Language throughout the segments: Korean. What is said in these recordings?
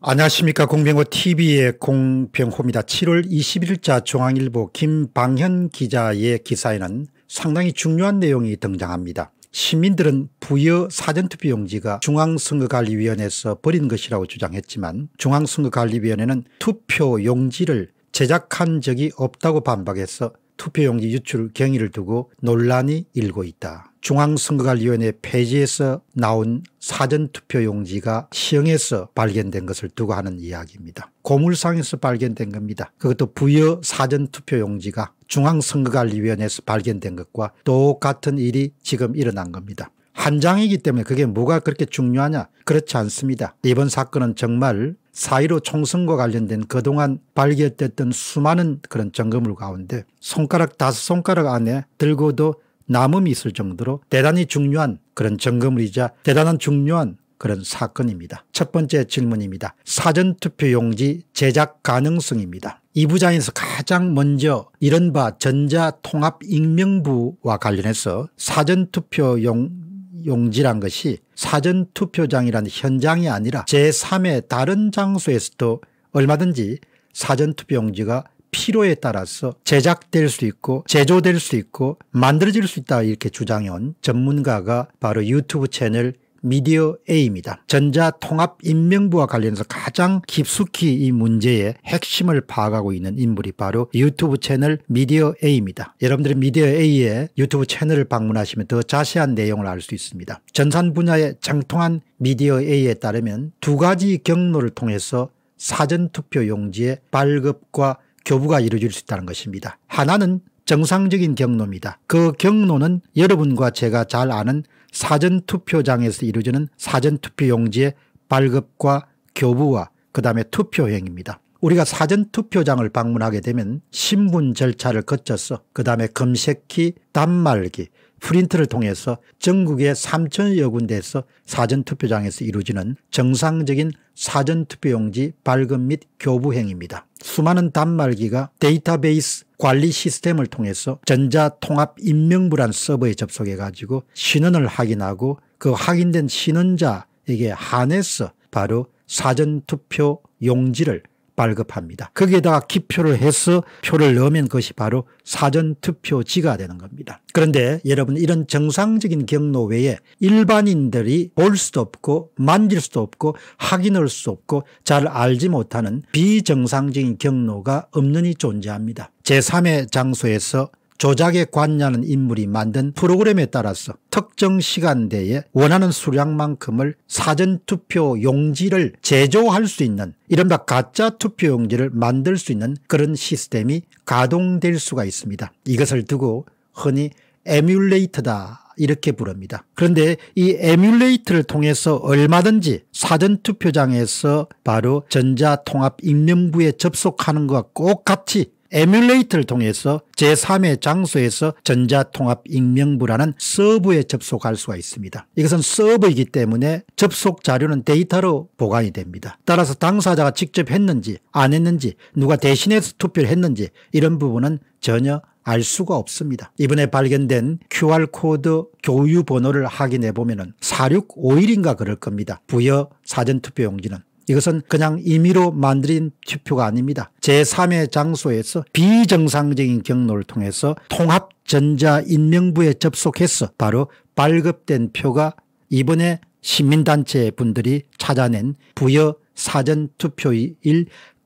안녕하십니까 공병호 tv의 공병호입니다. 7월 21일자 중앙일보 김방현 기자의 기사에는 상당히 중요한 내용이 등장합니다. 시민들은 부여 사전투표용지가 중앙선거관리위원회에서 버린 것이라고 주장했지만 중앙선거관리위원회는 투표용지를 제작한 적이 없다고 반박해서 투표용지 유출 경위를 두고 논란이 일고 있다. 중앙선거관리위원회 폐지에서 나온 사전투표용지가 시흥에서 발견된 것을 두고 하는 이야기입니다. 고물상에서 발견된 겁니다. 그것도 부여 사전투표용지가 중앙선거관리위원회에서 발견된 것과 똑같은 일이 지금 일어난 겁니다. 한 장이기 때문에 그게 뭐가 그렇게 중요하냐 그렇지 않습니다. 이번 사건은 정말 사1로 총선과 관련된 그동안 발견됐던 수많은 그런 점검물 가운데 손가락 다섯 손가락 안에 들고도 남음이 있을 정도로 대단히 중요한 그런 점검이자 대단한 중요한 그런 사건입니다. 첫 번째 질문입니다. 사전투표용지 제작 가능성입니다. 이 부장에서 가장 먼저 이른바 전자통합익명부와 관련해서 사전투표용 용지란 것이 사전투표장이라 현장이 아니라 제3의 다른 장소에서도 얼마든지 사전투표용지가 필요에 따라서 제작될 수 있고 제조될 수 있고 만들어질 수 있다 이렇게 주장해온 전문가가 바로 유튜브 채널 미디어 A입니다. 전자통합인명부와 관련해서 가장 깊숙이 이 문제의 핵심을 파악하고 있는 인물이 바로 유튜브 채널 미디어 A입니다. 여러분들이 미디어 A의 유튜브 채널을 방문하시면 더 자세한 내용을 알 수 있습니다. 전산 분야의 정통한 미디어 A에 따르면 두 가지 경로를 통해서 사전투표 용지의 발급과 교부가 이루어질 수 있다는 것입니다. 하나는 정상적인 경로입니다. 그 경로는 여러분과 제가 잘 아는 사전투표장에서 이루어지는 사전투표용지의 발급과 교부와 그 다음에 투표행입니다. 우리가 사전투표장을 방문하게 되면 신분 절차를 거쳐서 그 다음에 검색키, 단말기, 프린트를 통해서 전국의 3천여 군데에서 사전투표장에서 이루어지는 정상적인 사전투표용지 발급 및 교부 행입니다 수많은 단말기가 데이터베이스 관리 시스템을 통해서 전자통합인명부란 서버에 접속해 가지고 신원을 확인하고 그 확인된 신원자에게 한해서 바로 사전투표 용지를 발급합니다. 거기에다가 기표를 해서 표를 넣으면 그것이 바로 사전투표지가 되는 겁니다. 그런데 여러분 이런 정상적인 경로 외에 일반인들이 볼 수도 없고 만질 수도 없고 확인할 수 없고 잘 알지 못하는 비정상적인 경로가 없연히 존재합니다. 제3의 장소에서 조작에 관여하는 인물이 만든 프로그램에 따라서 특정 시간대에 원하는 수량만큼을 사전투표 용지를 제조할 수 있는 이른바 가짜 투표 용지를 만들 수 있는 그런 시스템이 가동될 수가 있습니다. 이것을 두고 흔히 에뮬레이터다 이렇게 부릅니다. 그런데 이 에뮬레이트를 통해서 얼마든지 사전투표장에서 바로 전자통합 임명부에 접속하는 것과 똑같이 에뮬레이터를 통해서 제3의 장소에서 전자통합 익명부라는 서브에 접속할 수가 있습니다. 이것은 서브이기 때문에 접속 자료는 데이터로 보관이 됩니다. 따라서 당사자가 직접 했는지 안 했는지 누가 대신해서 투표를 했는지 이런 부분은 전혀 알 수가 없습니다. 이번에 발견된 QR코드 교유 번호를 확인해 보면 은 4651인가 그럴 겁니다. 부여 사전투표용지는 이것은 그냥 임의로 만들인 투표가 아닙니다. 제3의 장소에서 비정상적인 경로를 통해서 통합전자인명부에 접속해서 바로 발급된 표가 이번에 시민단체 분들이 찾아낸 부여 사전투표일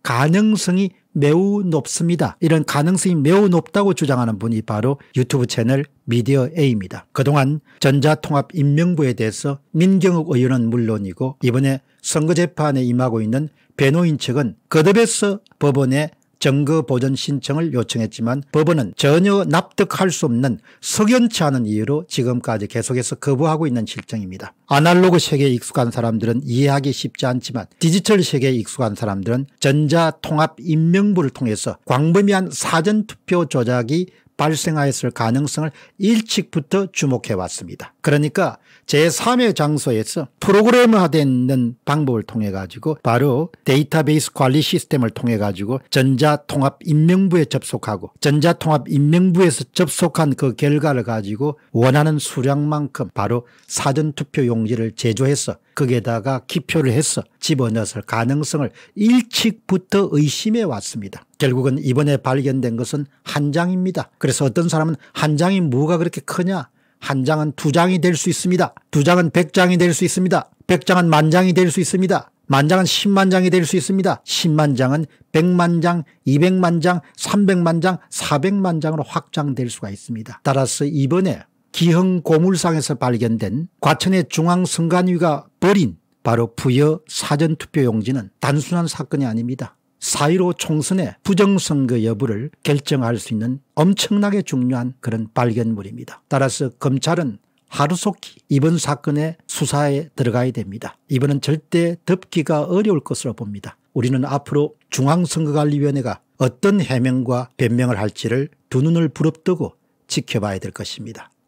가능성이 매우 높습니다. 이런 가능성이 매우 높다고 주장하는 분이 바로 유튜브 채널 미디어 A입니다. 그동안 전자통합임명부에 대해서 민경욱 의원은 물론이고 이번에 선거재판에 임하고 있는 변호인 측은 거듭에서 법원에 증거 보전 신청을 요청했지만 법원은 전혀 납득할 수 없는 석연치 않은 이유로 지금까지 계속해서 거부하고 있는 실정입니다. 아날로그 세계에 익숙한 사람들은 이해하기 쉽지 않지만 디지털 세계에 익숙한 사람들은 전자통합 인명부를 통해서 광범위한 사전투표 조작이 발생하였을 가능성을 일찍부터 주목해 왔습니다. 그러니까 제3의 장소에서 프로그램화된 방법을 통해 가지고 바로 데이터베이스 관리 시스템을 통해 가지고 전자통합인명부에 접속하고 전자통합인명부에서 접속한 그 결과를 가지고 원하는 수량만큼 바로 사전투표 용지를 제조해서 거기에다가 기표를 해서 집어넣을 었 가능성을 일찍부터 의심해 왔습니다. 결국은 이번에 발견된 것은 한 장입니다. 그래서 어떤 사람은 한 장이 뭐가 그렇게 크냐 한 장은 두 장이 될 수 있습니다. 두 장은 백 장이 될 수 있습니다. 백 장은 만 장이 될 수 있습니다. 만 장은 십만 장이 될 수 있습니다. 십만 장은 백만 장, 이백만 장, 삼백만 장, 사백만 장으로 확장될 수가 있습니다. 따라서 이번에 기흥 고물상에서 발견된 과천의 중앙선관위가 버린 바로 부여 사전투표용지는 단순한 사건이 아닙니다. 4.15 총선의 부정선거 여부를 결정할 수 있는 엄청나게 중요한 그런 발견물입니다. 따라서 검찰은 하루속히 이번 사건의 수사에 들어가야 됩니다. 이번은 절대 덮기가 어려울 것으로 봅니다. 우리는 앞으로 중앙선거관리위원회가 어떤 해명과 변명을 할지를 두 눈을 부릅뜨고 지켜봐야 될 것입니다.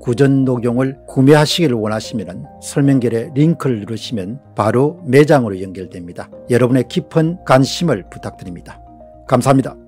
구전독용을 구매하시길 원하시면 설명글에 링크를 누르시면 바로 매장으로 연결됩니다. 여러분의 깊은 관심을 부탁드립니다. 감사합니다.